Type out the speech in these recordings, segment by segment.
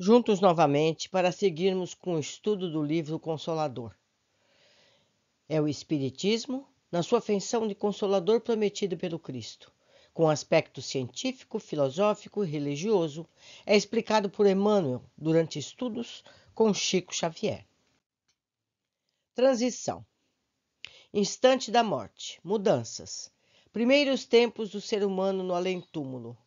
juntos novamente para seguirmos com o estudo do livro Consolador. É o Espiritismo na sua feição de consolador prometido pelo Cristo. Com aspecto científico, filosófico e religioso, é explicado por Emmanuel durante estudos com Chico Xavier. Transição: Instante da morte, mudanças. Primeiros tempos do ser humano no além-túmulo,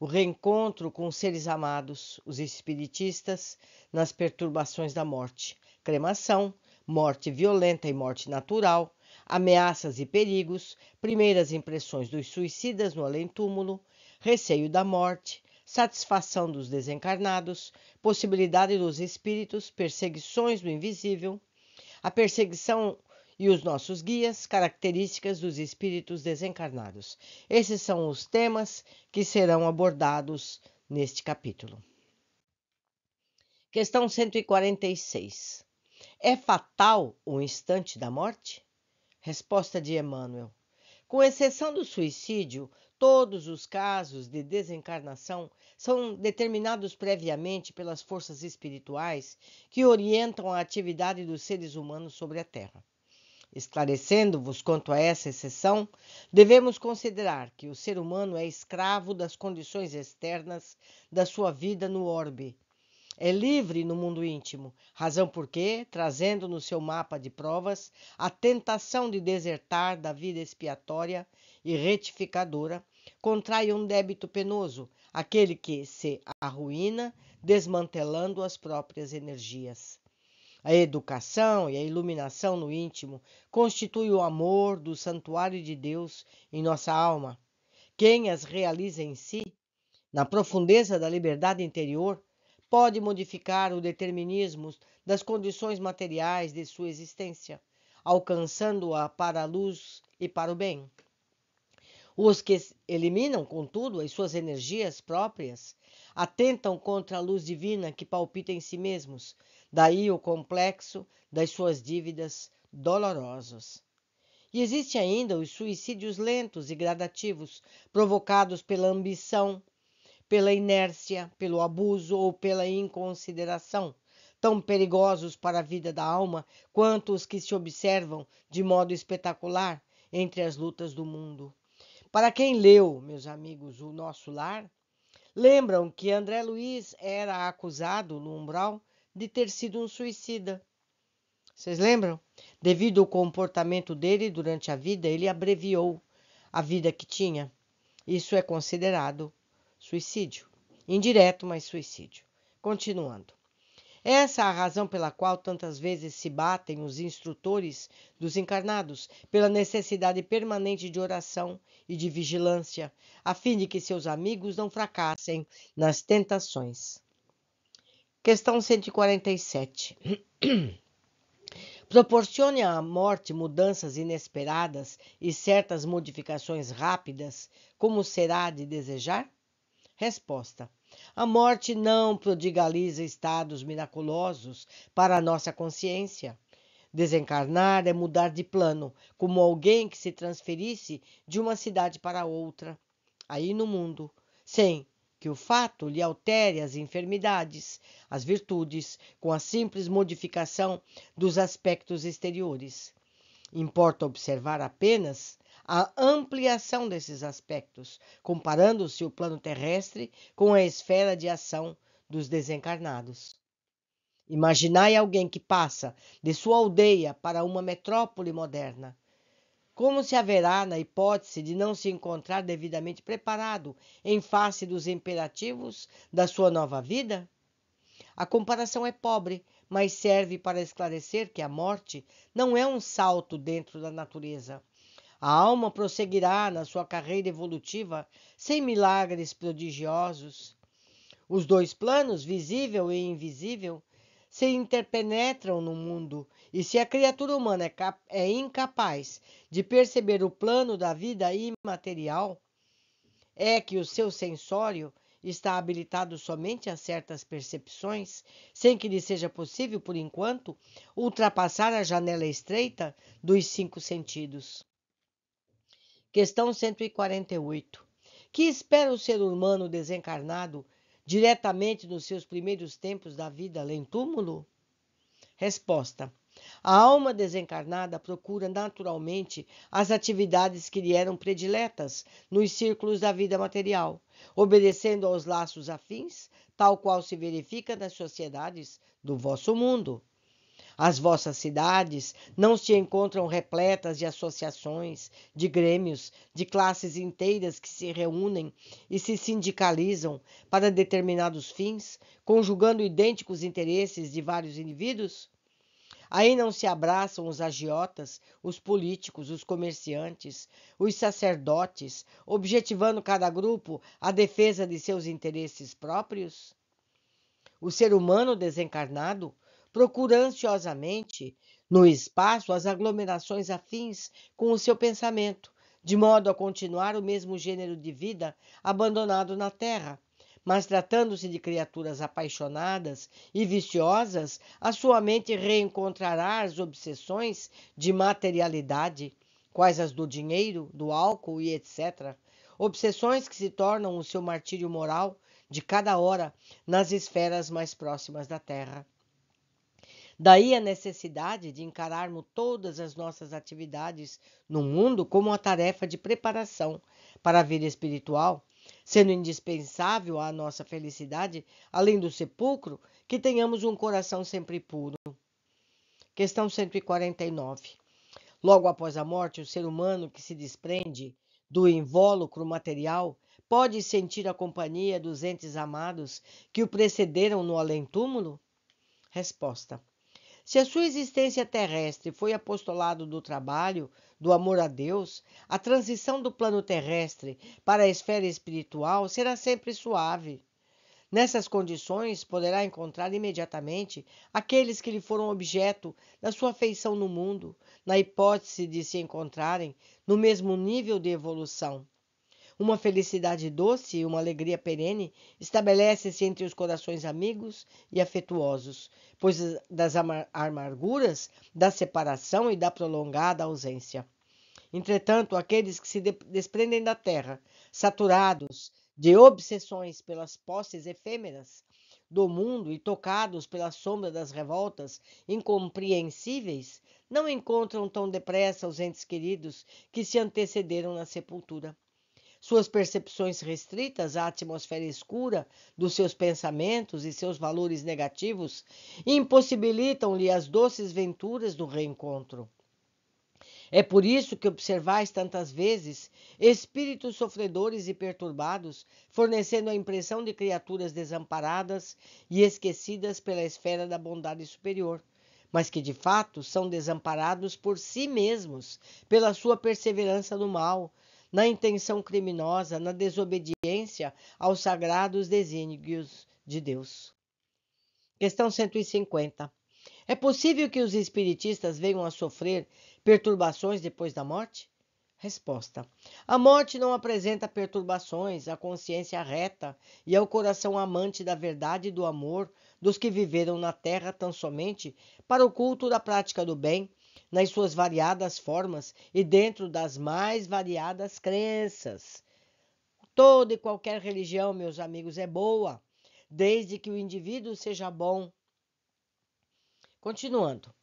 o reencontro com seres amados, os espiritistas, nas perturbações da morte, cremação, morte violenta e morte natural, ameaças e perigos, primeiras impressões dos suicidas no além-túmulo, receio da morte, satisfação dos desencarnados, possibilidade dos espíritos, perseguições do invisível, a perseguição e os nossos guias, características dos espíritos desencarnados. Esses são os temas que serão abordados neste capítulo. Questão 146. É fatal o instante da morte? Resposta de Emmanuel. Com exceção do suicídio, todos os casos de desencarnação são determinados previamente pelas forças espirituais que orientam a atividade dos seres humanos sobre a Terra. Esclarecendo-vos quanto a essa exceção, devemos considerar que o ser humano é escravo das condições externas da sua vida no orbe. É livre no mundo íntimo, razão porque, trazendo no seu mapa de provas a tentação de desertar da vida expiatória e retificadora, contrai um débito penoso, aquele que se arruína desmantelando as próprias energias. A educação e a iluminação no íntimo constitui o amor do santuário de Deus em nossa alma. Quem as realiza em si, na profundeza da liberdade interior, pode modificar o determinismo das condições materiais de sua existência, alcançando-a para a luz e para o bem. Os que eliminam, contudo, as suas energias próprias, atentam contra a luz divina que palpita em si mesmos, Daí o complexo das suas dívidas dolorosas. E existe ainda os suicídios lentos e gradativos, provocados pela ambição, pela inércia, pelo abuso ou pela inconsideração, tão perigosos para a vida da alma quanto os que se observam de modo espetacular entre as lutas do mundo. Para quem leu, meus amigos, O Nosso Lar, lembram que André Luiz era acusado no umbral de ter sido um suicida. Vocês lembram? Devido ao comportamento dele durante a vida, ele abreviou a vida que tinha. Isso é considerado suicídio. Indireto, mas suicídio. Continuando. Essa é a razão pela qual tantas vezes se batem os instrutores dos encarnados, pela necessidade permanente de oração e de vigilância, a fim de que seus amigos não fracassem nas tentações. Questão 147. Proporcione à morte mudanças inesperadas e certas modificações rápidas, como será de desejar? Resposta. A morte não prodigaliza estados miraculosos para a nossa consciência. Desencarnar é mudar de plano, como alguém que se transferisse de uma cidade para outra, aí no mundo, sem que o fato lhe altere as enfermidades, as virtudes, com a simples modificação dos aspectos exteriores. Importa observar apenas a ampliação desses aspectos, comparando-se o plano terrestre com a esfera de ação dos desencarnados. Imaginai alguém que passa de sua aldeia para uma metrópole moderna, como se haverá na hipótese de não se encontrar devidamente preparado em face dos imperativos da sua nova vida? A comparação é pobre, mas serve para esclarecer que a morte não é um salto dentro da natureza. A alma prosseguirá na sua carreira evolutiva sem milagres prodigiosos. Os dois planos, visível e invisível, se interpenetram no mundo, e se a criatura humana é, é incapaz de perceber o plano da vida imaterial, é que o seu sensório está habilitado somente a certas percepções, sem que lhe seja possível, por enquanto, ultrapassar a janela estreita dos cinco sentidos. Questão 148. Que espera o ser humano desencarnado diretamente nos seus primeiros tempos da vida além túmulo? Resposta: A alma desencarnada procura naturalmente as atividades que lhe eram prediletas nos círculos da vida material, obedecendo aos laços afins, tal qual se verifica nas sociedades do vosso mundo. As vossas cidades não se encontram repletas de associações, de grêmios, de classes inteiras que se reúnem e se sindicalizam para determinados fins, conjugando idênticos interesses de vários indivíduos? Aí não se abraçam os agiotas, os políticos, os comerciantes, os sacerdotes, objetivando cada grupo a defesa de seus interesses próprios? O ser humano desencarnado procura ansiosamente no espaço as aglomerações afins com o seu pensamento, de modo a continuar o mesmo gênero de vida abandonado na terra. Mas tratando-se de criaturas apaixonadas e viciosas, a sua mente reencontrará as obsessões de materialidade, quais as do dinheiro, do álcool e etc. Obsessões que se tornam o seu martírio moral de cada hora nas esferas mais próximas da terra. Daí a necessidade de encararmos todas as nossas atividades no mundo como uma tarefa de preparação para a vida espiritual, sendo indispensável à nossa felicidade, além do sepulcro, que tenhamos um coração sempre puro. Questão 149. Logo após a morte, o ser humano que se desprende do invólucro material pode sentir a companhia dos entes amados que o precederam no além-túmulo? Resposta: se a sua existência terrestre foi apostolado do trabalho, do amor a Deus, a transição do plano terrestre para a esfera espiritual será sempre suave. Nessas condições, poderá encontrar imediatamente aqueles que lhe foram objeto da sua afeição no mundo, na hipótese de se encontrarem no mesmo nível de evolução. Uma felicidade doce e uma alegria perene estabelece-se entre os corações amigos e afetuosos, pois das amarguras, da separação e da prolongada ausência. Entretanto, aqueles que se desprendem da terra, saturados de obsessões pelas posses efêmeras do mundo e tocados pela sombra das revoltas incompreensíveis, não encontram tão depressa os entes queridos que se antecederam na sepultura. Suas percepções restritas à atmosfera escura dos seus pensamentos e seus valores negativos impossibilitam-lhe as doces venturas do reencontro. É por isso que observais tantas vezes espíritos sofredores e perturbados, fornecendo a impressão de criaturas desamparadas e esquecidas pela esfera da bondade superior, mas que de fato são desamparados por si mesmos, pela sua perseverança no mal, na intenção criminosa, na desobediência aos sagrados desígnios de Deus. Questão 150. É possível que os espiritistas venham a sofrer perturbações depois da morte? Resposta: A morte não apresenta perturbações à consciência reta e ao coração amante da verdade e do amor dos que viveram na terra tão somente para o culto da prática do bem nas suas variadas formas e dentro das mais variadas crenças. Toda e qualquer religião, meus amigos, é boa, desde que o indivíduo seja bom. Continuando.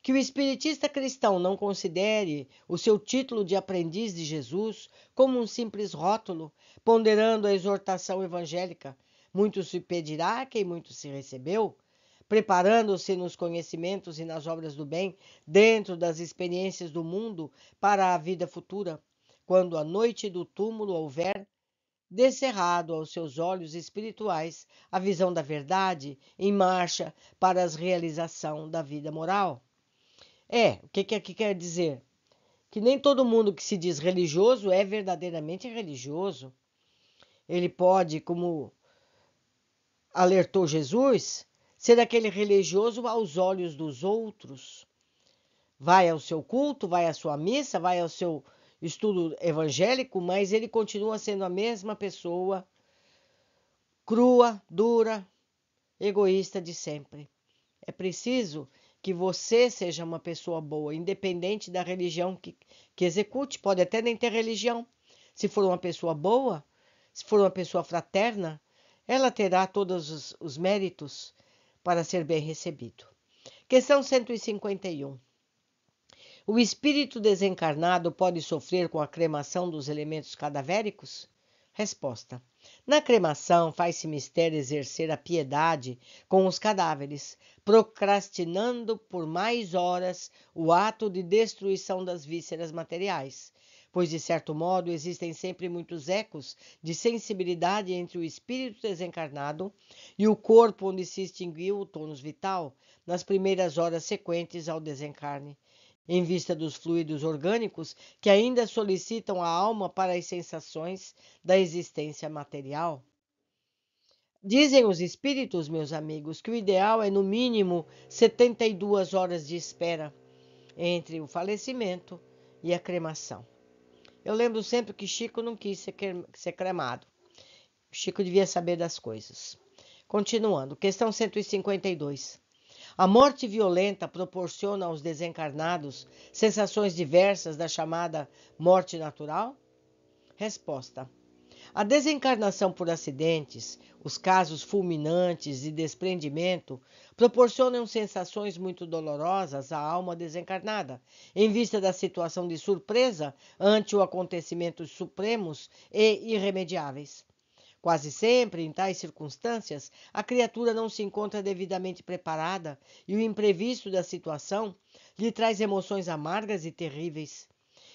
Que o espiritista cristão não considere o seu título de aprendiz de Jesus como um simples rótulo, ponderando a exortação evangélica. Muito se pedirá quem muito se recebeu, preparando-se nos conhecimentos e nas obras do bem, dentro das experiências do mundo para a vida futura, quando a noite do túmulo houver descerrado aos seus olhos espirituais a visão da verdade em marcha para a realização da vida moral. É, o que, que, quer dizer? Que nem todo mundo que se diz religioso é verdadeiramente religioso. Ele pode, como alertou Jesus, ser aquele religioso aos olhos dos outros. Vai ao seu culto, vai à sua missa, vai ao seu estudo evangélico, mas ele continua sendo a mesma pessoa, crua, dura, egoísta de sempre. É preciso que você seja uma pessoa boa, independente da religião que, que execute, pode até nem ter religião. Se for uma pessoa boa, se for uma pessoa fraterna, ela terá todos os, os méritos para ser bem recebido. Questão 151. O espírito desencarnado pode sofrer com a cremação dos elementos cadavéricos? Resposta. Na cremação, faz-se mistério exercer a piedade com os cadáveres, procrastinando por mais horas o ato de destruição das vísceras materiais, pois, de certo modo, existem sempre muitos ecos de sensibilidade entre o espírito desencarnado e o corpo onde se extinguiu o tônus vital nas primeiras horas sequentes ao desencarne em vista dos fluidos orgânicos que ainda solicitam a alma para as sensações da existência material? Dizem os espíritos, meus amigos, que o ideal é no mínimo 72 horas de espera entre o falecimento e a cremação. Eu lembro sempre que Chico não quis ser cremado. Chico devia saber das coisas. Continuando, questão 152. A morte violenta proporciona aos desencarnados sensações diversas da chamada morte natural? Resposta: a desencarnação por acidentes, os casos fulminantes de desprendimento proporcionam sensações muito dolorosas à alma desencarnada, em vista da situação de surpresa ante os acontecimentos supremos e irremediáveis. Quase sempre, em tais circunstâncias, a criatura não se encontra devidamente preparada e o imprevisto da situação lhe traz emoções amargas e terríveis.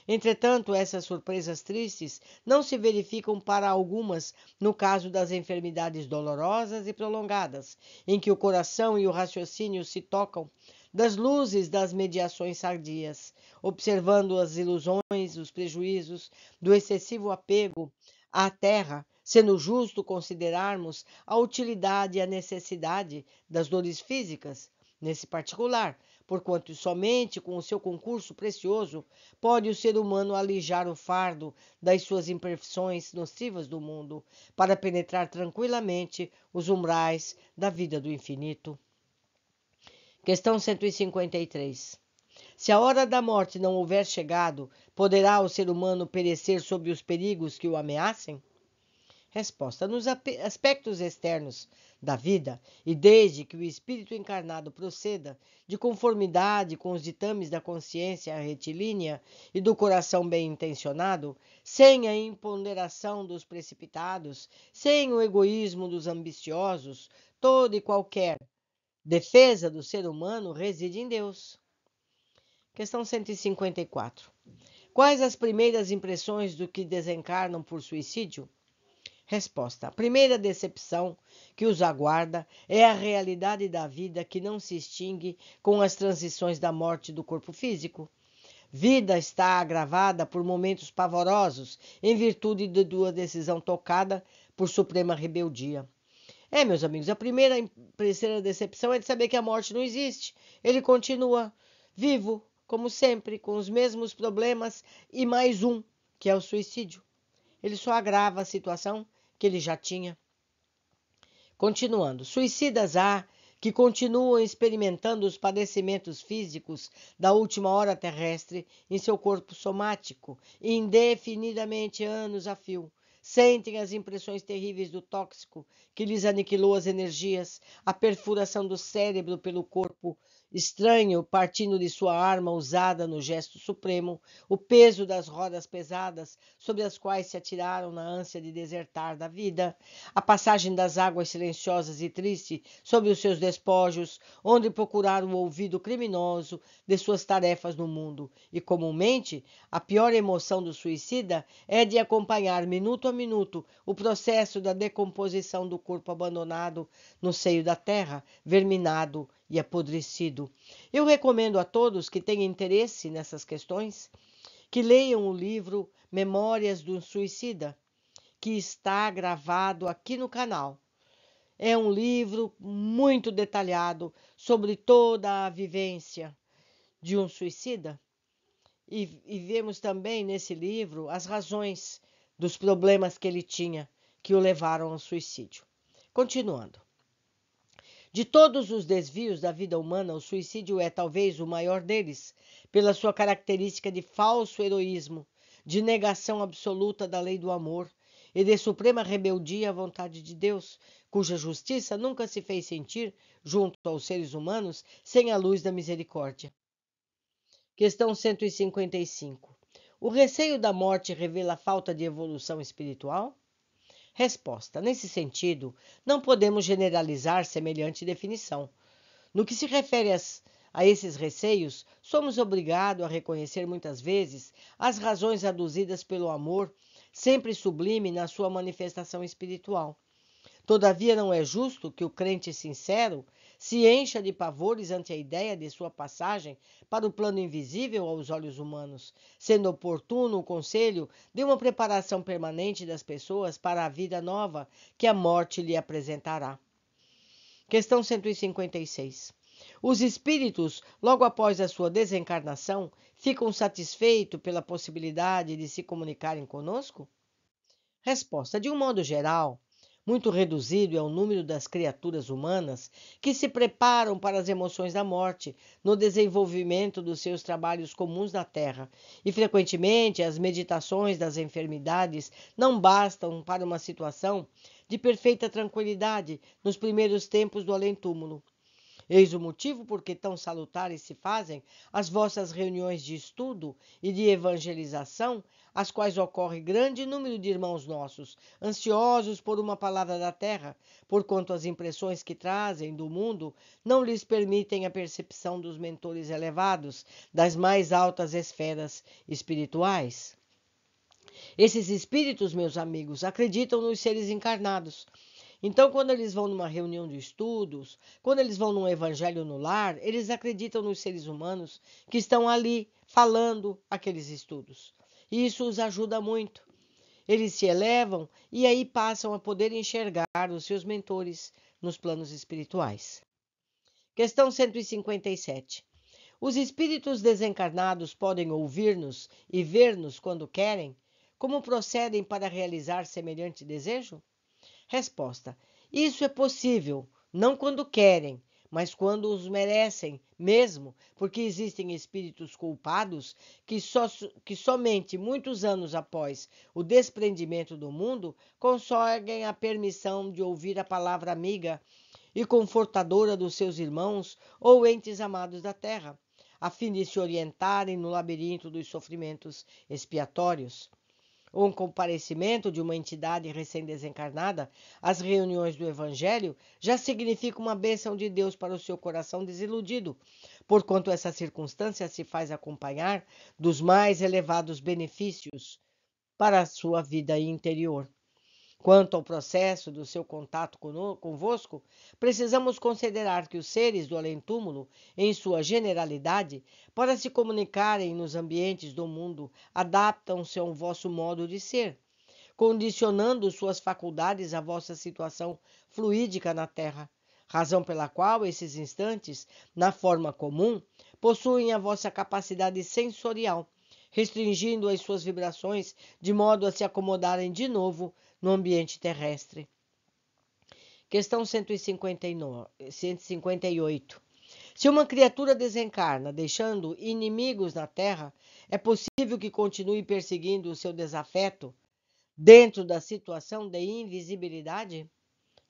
Entretanto, essas surpresas tristes não se verificam para algumas no caso das enfermidades dolorosas e prolongadas, em que o coração e o raciocínio se tocam, das luzes das mediações sardias, observando as ilusões, os prejuízos, do excessivo apego à terra, sendo justo considerarmos a utilidade e a necessidade das dores físicas. Nesse particular, porquanto somente com o seu concurso precioso pode o ser humano alijar o fardo das suas imperfeições nocivas do mundo, para penetrar tranquilamente os umbrais da vida do infinito. Questão 153. Se a hora da morte não houver chegado, poderá o ser humano perecer sob os perigos que o ameacem? Resposta: Nos aspectos externos da vida, e desde que o espírito encarnado proceda de conformidade com os ditames da consciência retilínea e do coração bem intencionado, sem a imponderação dos precipitados, sem o egoísmo dos ambiciosos, toda e qualquer defesa do ser humano reside em Deus. Questão 154. Quais as primeiras impressões do que desencarnam por suicídio? Resposta: A primeira decepção que os aguarda é a realidade da vida que não se extingue com as transições da morte do corpo físico. Vida está agravada por momentos pavorosos em virtude de uma decisão tocada por suprema rebeldia. É, meus amigos, a primeira, primeira decepção é de saber que a morte não existe. Ele continua vivo, como sempre, com os mesmos problemas e mais um, que é o suicídio. Ele só agrava a situação que ele já tinha. Continuando, suicidas há que continuam experimentando os padecimentos físicos da última hora terrestre em seu corpo somático, indefinidamente anos a fio. Sentem as impressões terríveis do tóxico que lhes aniquilou as energias, a perfuração do cérebro pelo corpo estranho partindo de sua arma usada no gesto supremo, o peso das rodas pesadas sobre as quais se atiraram na ânsia de desertar da vida, a passagem das águas silenciosas e triste sobre os seus despojos, onde procuraram o ouvido criminoso de suas tarefas no mundo. E comumente, a pior emoção do suicida é de acompanhar minuto a minuto o processo da decomposição do corpo abandonado no seio da terra, verminado e apodrecido. Eu recomendo a todos que têm interesse nessas questões que leiam o livro Memórias do Suicida, que está gravado aqui no canal. É um livro muito detalhado sobre toda a vivência de um suicida. E, e vemos também nesse livro as razões dos problemas que ele tinha que o levaram ao suicídio. Continuando. De todos os desvios da vida humana, o suicídio é talvez o maior deles, pela sua característica de falso heroísmo, de negação absoluta da lei do amor e de suprema rebeldia à vontade de Deus, cuja justiça nunca se fez sentir junto aos seres humanos sem a luz da misericórdia. Questão 155. O receio da morte revela falta de evolução espiritual? Resposta: Nesse sentido, não podemos generalizar semelhante definição. No que se refere às a esses receios, somos obrigados a reconhecer muitas vezes as razões aduzidas pelo amor, sempre sublime na sua manifestação espiritual. Todavia, não é justo que o crente sincero se encha de pavores ante a ideia de sua passagem para o plano invisível aos olhos humanos, sendo oportuno o conselho de uma preparação permanente das pessoas para a vida nova que a morte lhe apresentará. Questão 156. Os espíritos, logo após a sua desencarnação, ficam satisfeitos pela possibilidade de se comunicarem conosco? Resposta: De um modo geral, muito reduzido é o número das criaturas humanas que se preparam para as emoções da morte no desenvolvimento dos seus trabalhos comuns na terra, e frequentemente as meditações das enfermidades não bastam para uma situação de perfeita tranquilidade nos primeiros tempos do além-túmulo. Eis o motivo por que tão salutares se fazem as vossas reuniões de estudo e de evangelização às quais ocorre grande número de irmãos nossos, ansiosos por uma palavra da terra, porquanto as impressões que trazem do mundo não lhes permitem a percepção dos mentores elevados, das mais altas esferas espirituais. Esses espíritos, meus amigos, acreditam nos seres encarnados. Então, quando eles vão numa reunião de estudos, quando eles vão num evangelho no lar, eles acreditam nos seres humanos que estão ali falando aqueles estudos e isso os ajuda muito. Eles se elevam e aí passam a poder enxergar os seus mentores nos planos espirituais. Questão 157. Os espíritos desencarnados podem ouvir-nos e ver-nos quando querem? Como procedem para realizar semelhante desejo? Resposta: Isso é possível, não quando querem, mas quando os merecem mesmo, porque existem espíritos culpados que, so, que somente muitos anos após o desprendimento do mundo conseguem a permissão de ouvir a palavra amiga e confortadora dos seus irmãos ou entes amados da terra, a fim de se orientarem no labirinto dos sofrimentos expiatórios um comparecimento de uma entidade recém-desencarnada às reuniões do Evangelho já significa uma bênção de Deus para o seu coração desiludido, porquanto essa circunstância se faz acompanhar dos mais elevados benefícios para a sua vida interior. Quanto ao processo do seu contato convosco, precisamos considerar que os seres do além-túmulo, em sua generalidade, para se comunicarem nos ambientes do mundo, adaptam-se ao vosso modo de ser, condicionando suas faculdades à vossa situação fluídica na Terra, razão pela qual esses instantes, na forma comum, possuem a vossa capacidade sensorial, restringindo as suas vibrações de modo a se acomodarem de novo no ambiente terrestre. Questão 159, 158. Se uma criatura desencarna, deixando inimigos na Terra, é possível que continue perseguindo o seu desafeto dentro da situação de invisibilidade?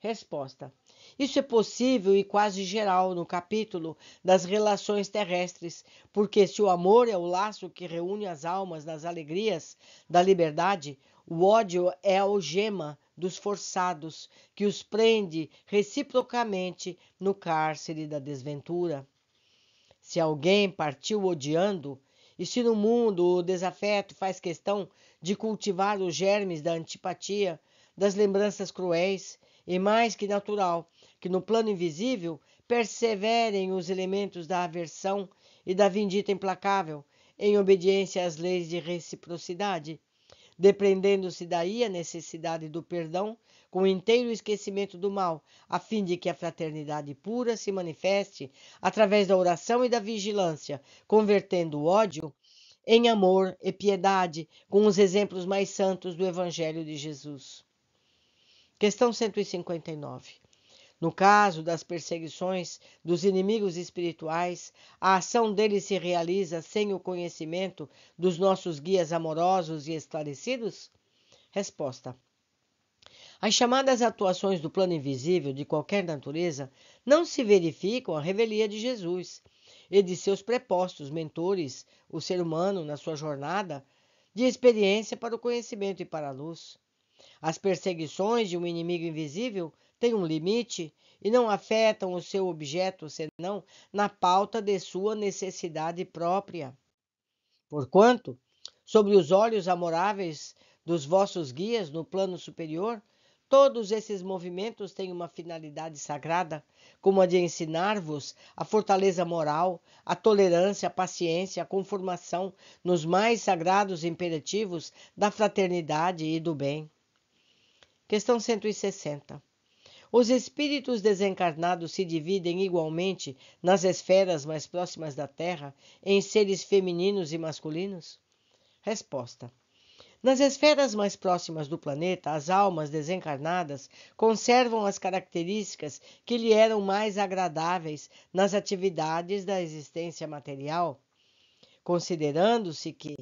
Resposta: Isso é possível e quase geral no capítulo das relações terrestres, porque se o amor é o laço que reúne as almas nas alegrias da liberdade, o ódio é a algema dos forçados que os prende reciprocamente no cárcere da desventura. Se alguém partiu odiando, e se no mundo o desafeto faz questão de cultivar os germes da antipatia, das lembranças cruéis, e mais que natural que no plano invisível perseverem os elementos da aversão e da vindita implacável, em obediência às leis de reciprocidade, dependendo-se daí a necessidade do perdão, com inteiro esquecimento do mal, a fim de que a fraternidade pura se manifeste através da oração e da vigilância, convertendo o ódio em amor e piedade, com os exemplos mais santos do Evangelho de Jesus. Questão 159. No caso das perseguições dos inimigos espirituais, a ação deles se realiza sem o conhecimento dos nossos guias amorosos e esclarecidos? Resposta. As chamadas atuações do plano invisível de qualquer natureza não se verificam à revelia de Jesus e de seus prepostos, mentores, o ser humano na sua jornada de experiência para o conhecimento e para a luz. As perseguições de um inimigo invisível têm um limite e não afetam o seu objeto senão na pauta de sua necessidade própria. Porquanto, sobre os olhos amoráveis dos vossos guias no plano superior, todos esses movimentos têm uma finalidade sagrada, como a de ensinar-vos a fortaleza moral, a tolerância, a paciência, a conformação nos mais sagrados imperativos da fraternidade e do bem. Questão 160. Os espíritos desencarnados se dividem igualmente nas esferas mais próximas da Terra em seres femininos e masculinos? Resposta. Nas esferas mais próximas do planeta, as almas desencarnadas conservam as características que lhe eram mais agradáveis nas atividades da existência material, considerando-se que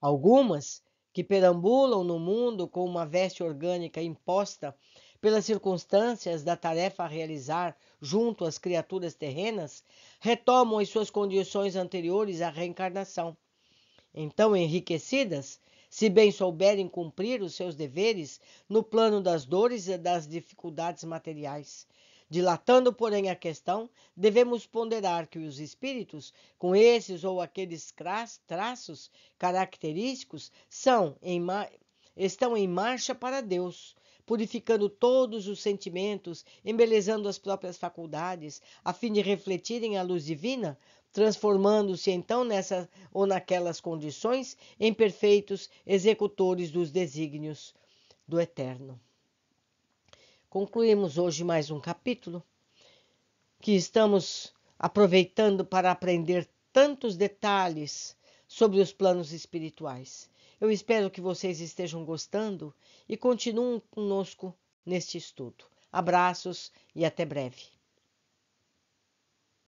algumas que perambulam no mundo com uma veste orgânica imposta pelas circunstâncias da tarefa a realizar junto às criaturas terrenas, retomam as suas condições anteriores à reencarnação. Então, enriquecidas, se bem souberem cumprir os seus deveres no plano das dores e das dificuldades materiais. Dilatando, porém, a questão, devemos ponderar que os espíritos, com esses ou aqueles traços característicos, são em estão em marcha para Deus, purificando todos os sentimentos, embelezando as próprias faculdades, a fim de refletirem a luz divina, transformando-se então nessas ou naquelas condições em perfeitos executores dos desígnios do Eterno. Concluímos hoje mais um capítulo que estamos aproveitando para aprender tantos detalhes sobre os planos espirituais. Eu espero que vocês estejam gostando e continuem conosco neste estudo. Abraços e até breve.